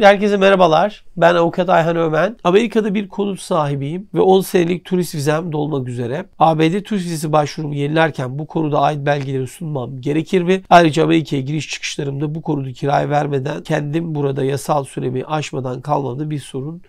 Herkese merhabalar. Ben avukat Ayhan Ömen. Amerika'da bir konut sahibiyim ve 10 senelik turist vizem dolmak üzere. ABD turist vizesi başvurumu yenilerken bu konuda ait belgeleri sunmam gerekir mi? Ayrıca Amerika'ya giriş çıkışlarımda bu konuda kiraya vermeden kendim burada yasal süremi aşmadan kalmamda bir sorun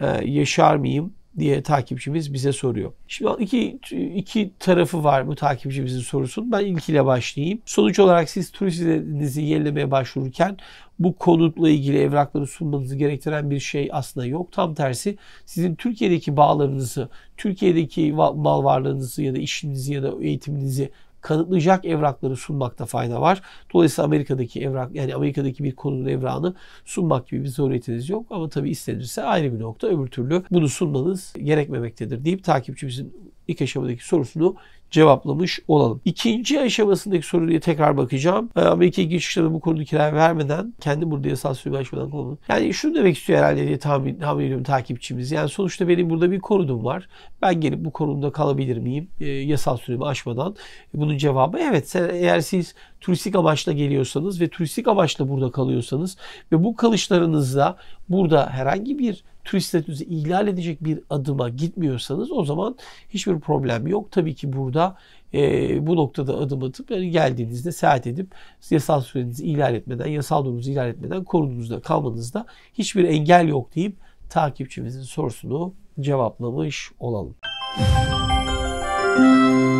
e, yaşar mıyım? diye takipçimiz bize soruyor. Şimdi iki, iki tarafı var bu takipçimizin sorusunun. Ben ilkiyle başlayayım. Sonuç olarak siz turistinizi yenilemeye başvururken bu konutla ilgili evrakları sunmanızı gerektiren bir şey aslında yok. Tam tersi sizin Türkiye'deki bağlarınızı, Türkiye'deki mal varlığınızı ya da işinizi ya da eğitiminizi kanıtlayacak evrakları sunmakta fayda var. Dolayısıyla Amerika'daki evrak yani Amerika'daki bir konunun evrağını sunmak gibi bir zoriyetiniz yok ama tabii istenirse ayrı bir nokta öbür türlü bunu sunmanız gerekmemektedir deyip takipçimizin ilk aşamadaki sorusunu cevaplamış olalım. İkinci aşamasındaki soruya tekrar bakacağım. Ee, Amerika geçişleri bu konuda kirar vermeden kendi burada yasal sürümü açmadan konu. Yani şunu demek istiyor herhalde diye tahmin, tahmin ediyorum takipçimiz. Yani sonuçta benim burada bir korudum var. Ben gelip bu konumda kalabilir miyim? E, yasal sürümü aşmadan. bunun cevabı evet. Eğer siz turistik amaçla geliyorsanız ve turistik amaçla burada kalıyorsanız ve bu kalışlarınızda burada herhangi bir turist statüsü ihlal edecek bir adıma gitmiyorsanız o zaman hiçbir problem yok. Tabii ki burada burada e, bu noktada adım atıp yani geldiğinizde seyahat edip yasal sürenizi ihlal etmeden, yasal durumunuzu ihlal etmeden korunduğunuzda kalmanızda hiçbir engel yok deyip takipçimizin sorusunu cevaplamış olalım. Müzik